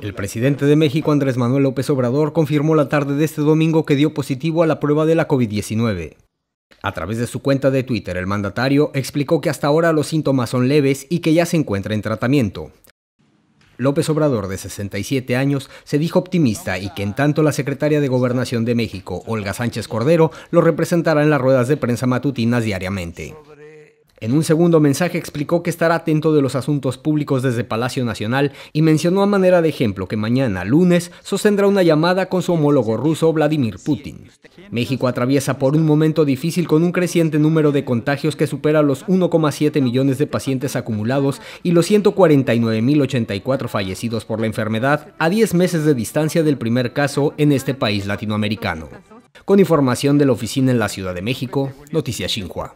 El presidente de México, Andrés Manuel López Obrador, confirmó la tarde de este domingo que dio positivo a la prueba de la COVID-19. A través de su cuenta de Twitter, el mandatario explicó que hasta ahora los síntomas son leves y que ya se encuentra en tratamiento. López Obrador, de 67 años, se dijo optimista y que en tanto la secretaria de Gobernación de México, Olga Sánchez Cordero, lo representará en las ruedas de prensa matutinas diariamente. En un segundo mensaje explicó que estará atento de los asuntos públicos desde Palacio Nacional y mencionó a manera de ejemplo que mañana, lunes, sostendrá una llamada con su homólogo ruso Vladimir Putin. México atraviesa por un momento difícil con un creciente número de contagios que supera los 1,7 millones de pacientes acumulados y los 149.084 fallecidos por la enfermedad a 10 meses de distancia del primer caso en este país latinoamericano con información de la oficina en la Ciudad de México, Noticias Xinhua.